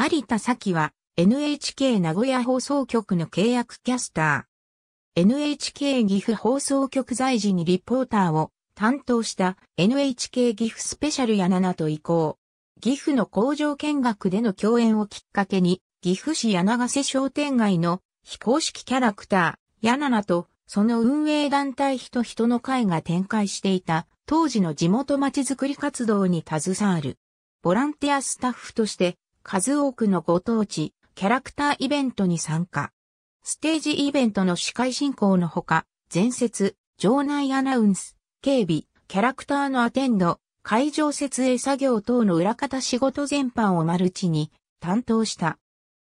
有田咲は NHK 名古屋放送局の契約キャスター。NHK 岐阜放送局在時にリポーターを担当した NHK 岐阜スペシャルや7と移行。岐阜の工場見学での共演をきっかけに、岐阜市柳瀬商店街の非公式キャラクター、やななと、その運営団体人人の会が展開していた、当時の地元まちづくり活動に携わる。ボランティアスタッフとして、数多くのご当地、キャラクターイベントに参加。ステージイベントの司会進行のほか、前説、場内アナウンス、警備、キャラクターのアテンド、会場設営作業等の裏方仕事全般をマルチに担当した。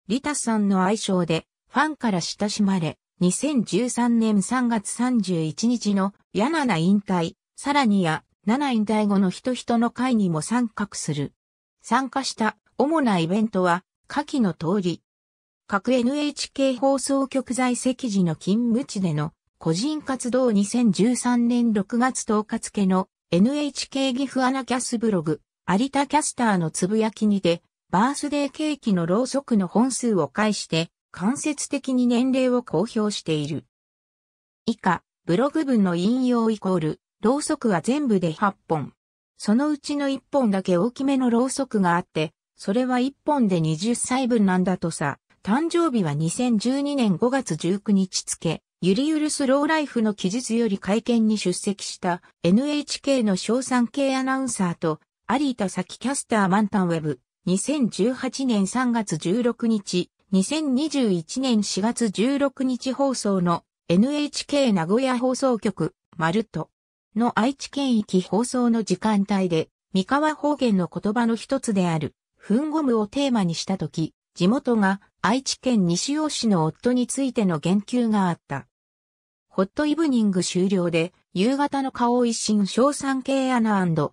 リタさんの愛称でファンから親しまれ、2013年3月31日のヤナナ引退、さらにや、ナナ引退後の人々の会にも参画する。参加した主なイベントは、下記の通り。各 NHK 放送局在籍時の勤務地での個人活動2013年6月10日付の NHK 岐阜アナキャスブログ、有田キャスターのつぶやきにて、バースデーケーキのろうそくの本数を介して、間接的に年齢を公表している。以下、ブログ文の引用イコール、ろうそくは全部で8本。そのうちの1本だけ大きめのろうそくがあって、それは一本で20歳分なんだとさ、誕生日は2012年5月19日付、ゆりゆるスローライフの記述より会見に出席した NHK の賞賛系アナウンサーと有田咲キャスター満タンウェブ2018年3月16日2021年4月16日放送の NHK 名古屋放送局マルトの愛知県域放送の時間帯で三河方言の言葉の一つであるフンゴムをテーマにしたとき、地元が愛知県西尾市の夫についての言及があった。ホットイブニング終了で、夕方の顔一新小三系アナ有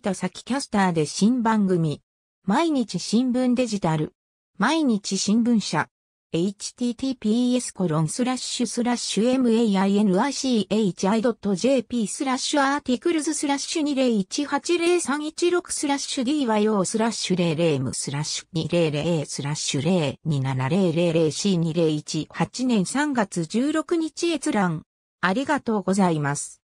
田崎キャスターで新番組。毎日新聞デジタル。毎日新聞社。https mainichi.jp スラッシュアーティクルズスラッシュ20180316スラッシュ dyo スラッシュ00スラッシュ200スラッシュ 027000c2018 年3月16日閲覧。ありがとうございます。